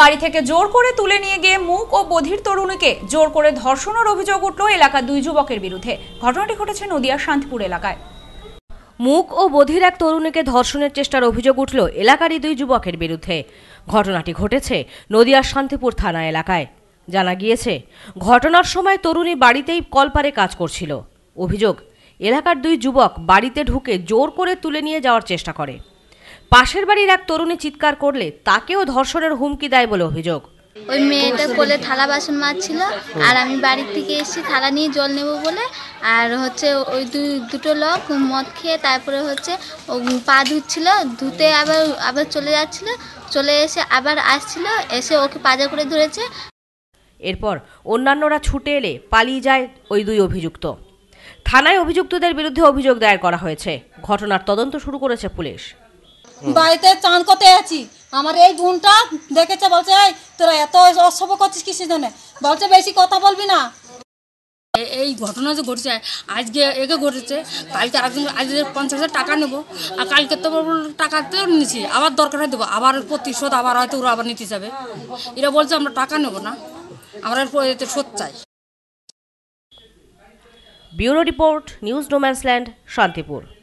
বাড়ি থেকে জোর করে তুলে নিয়ে গিয়ে মুখ ও বধির তরুণীকে জোর করে ধর্ষণের অভিযোগ উঠল এলাকার দুই যুবকের বিরুদ্ধে ঘটনাটি ঘটেছে নদিয়া শান্তিপুর এলাকায় মুখ ও বধির এক তরুণীকে ধর্ষণের চেষ্টার অভিযোগ উঠল এলাকারই দুই যুবকের বিরুদ্ধে ঘটনাটি ঘটেছে নদিয়ার শান্তিপুর থানা এলাকায় জানা গিয়েছে ঘটনার সময় তরুণী বাড়িতেই কলপারে কাজ করছিল অভিযোগ এলাকার দুই যুবক বাড়িতে ঢুকে জোর করে তুলে নিয়ে যাওয়ার চেষ্টা করে পাশের বাড়ির এক তরুণী চিৎকার করলে তাকেও ধর্ষণের হুমকি দেয় বলে অভিযোগ ওই মেয়েটা কোলে থালা বাসন মারছিল আর আমি বাড়ির থেকে এসেছি থালা নিয়ে জল নেব বলে আর হচ্ছে ওই দুটো লোক মদ খেয়ে তারপরে হচ্ছে ও পা ধুচ্ছিল ধুতে আবার আবার চলে যাচ্ছিল চলে এসে আবার আসছিল এসে ওকে পাজা করে ধরেছে এরপর অন্যান্যরা ছুটে এলে পালিয়ে যায় ওই দুই অভিযুক্ত থানায় অভিযুক্তদের বিরুদ্ধে অভিযোগ দায়ের করা হয়েছে ঘটনার তদন্ত শুরু করেছে পুলিশ বাড়িতে চান করতে আছি আমার এই বোনটা দেখেছে বলছে এই তোরা এত অসভ্য করছিস কি জন্য বলছে বেশি কথা বলবি না এই ঘটনা যে ঘটেছে আজকে একে ঘটেছে কালকে আরেকজন আজকে পঞ্চাশ হাজার টাকা নেবো আর কালকে তো টাকা তো নিছি আবার দরকার হয় দেবো আবার প্রতিশোধ আবার হয়তো ওরা আবার নিতে যাবে এরা বলছে আমরা টাকা নেবো না আমরা এতে শোধ চাই ব্যুরো রিপোর্ট নিউজ ডোম্যান্সল্যান্ড শান্তিপুর